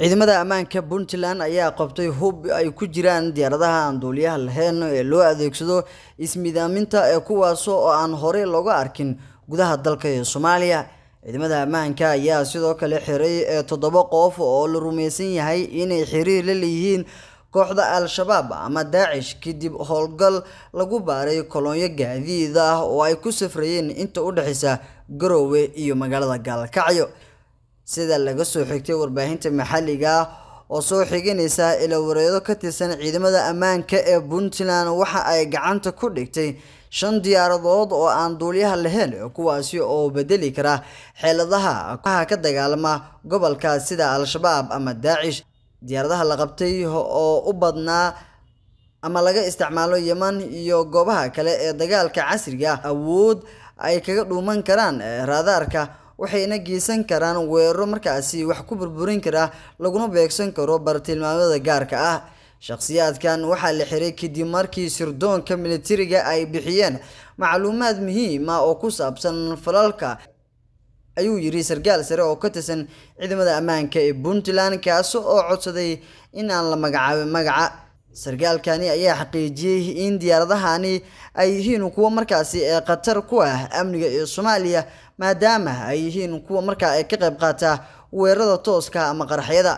ciidamada ammaanka puntland ayaa qabtay hub ay ku jiraan diyaaradaha aan duuliyaha lahayn ee loo adeegsado ismidaaminta ee kuwaas oo aan horey looga arkin gudaha dalka ee soomaaliya ciidamada ammaanka ayaa sidoo kale xiray ee toddoba qof oo la rumaysan yahay inay xiriir la leeyihiin kooxda al-shabaab ama daacish kadib howlgal lagu baaray koloonyo gaadiid ah oo ay ku safrayeen inta u dhexeysa garoowe iyo magaalada gaalkacyo sida laga soo xigtay warbaahinta maxalliga ah oo soo xiginaysa ilawareedo ka tirsan ciidamada ammaanka ee puntland waxa ay gacanta ku dhigtay shan diyaaradood oo aan duulyaha lahayn kuwaasi oo bedeli kara xeeladaha kaha ka dagaalama gobolka sida al-shabaab ama daacish diyaaradaha la qabtay oo u badnaa ama laga isticmaalo yeman iyo goobaha kale ee dagaalka casriga ah, awood ay kaga dhuuman karaan eh, raadaarka waxayna geysan karaan weeraro markaasi wax ku burburin kara laguna beegsan karo bartilmaamada gaarka ah shakhsiyaadkan waxaa la xiray kadib markii sirdoonka militariga ay bixiyeen macluumaad muhiima ah oo ku saabsan falalka ayuu yiri sargaal sare oo ka tirsan ciidamada ammaanka ee puntland kaasi oo codsaday in aan la magacaabin magaca sarkaalkani ayaa xaqiijiyey in diyaaradahani ay yihiin kuwo markaasi ee khatar ku ah amniga ee soomaaliya maadaama ay yihiin kuwa markaa ay ka qayb qaataa weerarada tooska ama qaraxyada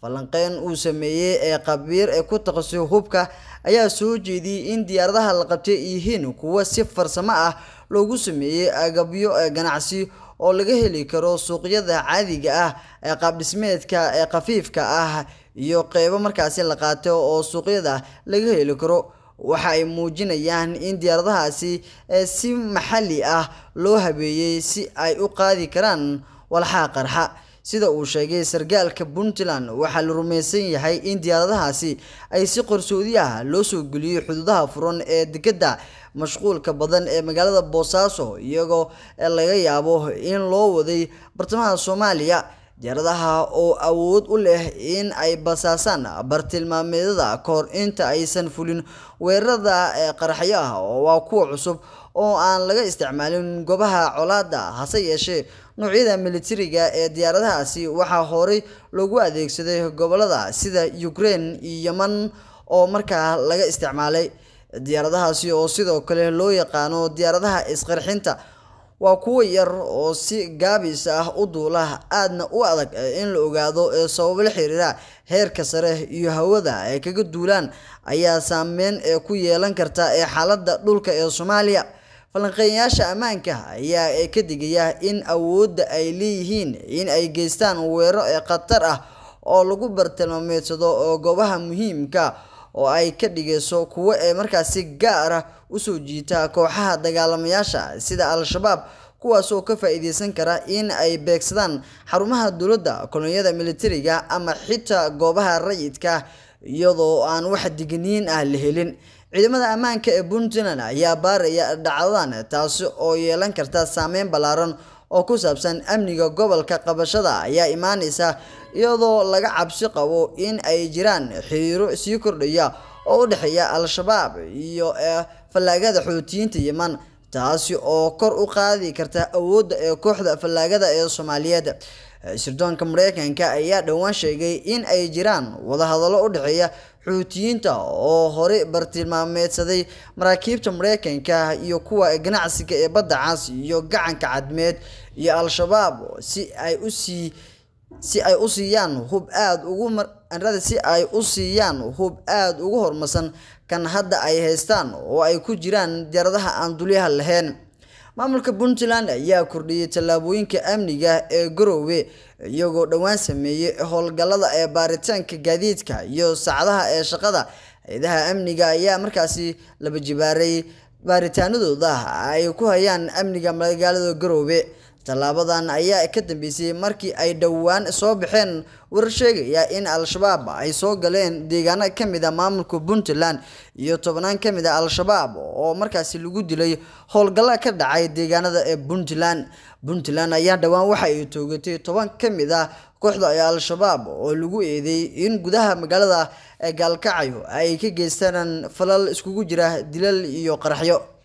falanqeyn uu sameeyey ee qabiir ee ku takhasusay hubka ayaa soo jeediyey in diyaaradaha la qabtay yihiin kuwa si farsamo ah loogu sameeyey agabyo ee eh, ganacsi oo laga heli karo suuqyada caadiga ah ee eh, qaabdhismeedka ee eh, khafiifka ah iyo qeybo markaasi la qaato oo suuqyada laga heli karo waxa ay muujinayaan in diyaaradahaasi eh, si maxalli ah loo habeeyey si ay u qaadi karaan walxaa qarxa sida uu sheegay sargaalka puntland waxaa la rumaysan yahay in diyaaradahaasi ay si qarsoodi ah loo soo geliyey xuduudaha furan ee dekadda mashquulka badan ee magaalada boosaaso iyagoo eh, laga yaabo in loo waday bartamaha soomaaliya jaradaha oo awood u leh in ay basaasaan bartilmaameedada kahor inta aysan fulin weerarada ee qaraxyaha waa kuwa cusub oo aan laga isticmaalin goobaha colaada hase yeeshee noocyada militariga ee diyaaradahaasi waxaa horey lagu adeegsaday gobolada sida ukraine iyo yeman oo markaa laga isticmaalay diyaaradahaasi oo sidoo kale loo yaqaano diyaaradaha isqarxinta waa kuwo yar oo si gaabis ah u duulaha aadna u adag in la ogaado ee sababo la xiriira heerka sare iyo hawada ay kaga duulaan ayaa saameyn ee ku yeelan karta ee xaaladda dhulka ee soomaaliya falanqeeyayaasha ammaanka ayaa ka digaya in awoodda ay leeyihiin in ay geystaan weero ee khatar ah oo lagu bartilmaameedsado goobaha muhiimka oo ay ka dhigayso kuwo ee markaasi gaar ah soo jiita kooxaha dagaalamayaasha sida al-shabaab kuwaasoo ka faa-iideysan kara in ay beegsadaan xarumaha dowladda kolonyada militariga ama xitaa goobaha rayidka iyadoo aan wax digniin ah la helin ciidamada ammaanka ee puntland ayaa baaraya dhacdadan taasi oo yeelan karta saameyn ballaaran oo ku saabsan amniga gobolka qabashada ayaa imaanaysa iyadoo laga cabsi qabo in ay jiraan xiriiro sii kordhaya oo u dhexeeya al-shabaab iyo eh, fallaagada xuutiyiinta yeman taasi oo kor u qaadi karta awoodda ee kooxda fallaagada ee soomaaliyeed eh, sirdoonka maraykanka ayaa dhowaan sheegay in ay jiraan wadahadallo u dhexeeya xuutiyiinta oo horey bartilmaameedsaday maraakiibta maraykanka iyo kuwa ganacsiga ee badda cas iyo gacanka cadmeed iyo al-shabaab si ay usii si ay u siiyaan hub aada ugu anrada si ay u siiyaan hub aada ugu horumarsan kan hadda ay haystaan oo ay ku jiraan jaradaha aan duliyaha lahayn maamulka puntland ayaa kordhiyey tallaabooyinka amniga ee garowe iyagoo dhowaan sameeyey howlgallada ee baaritaanka gaadiidka iyo sacdaha ee shaqada hay-adaha amniga ayaa markaasi labajibaaray baaritaanadooda ay ku hayaan amniga magaalada garowe tallaabadan ayaa ka dambeysay markii ay dhowaan soo baxeen warar sheegaya in al-shabaab ay soo galeen deegaano ka mid a ah maamulka puntland iyo tobnaan ka mid a ah al-shabaab oo markaasi lagu dilay howlgalla ka dhacay deegaanada ee puntland puntland ayaa dhowaan waxa ay toogatay toban ka mid ah kooxda ee al-shabaab oo lagu eeday in gudaha magaalada ee gaalkacyo ay ka geystaan falal iskugu jira dilal iyo qaraxyo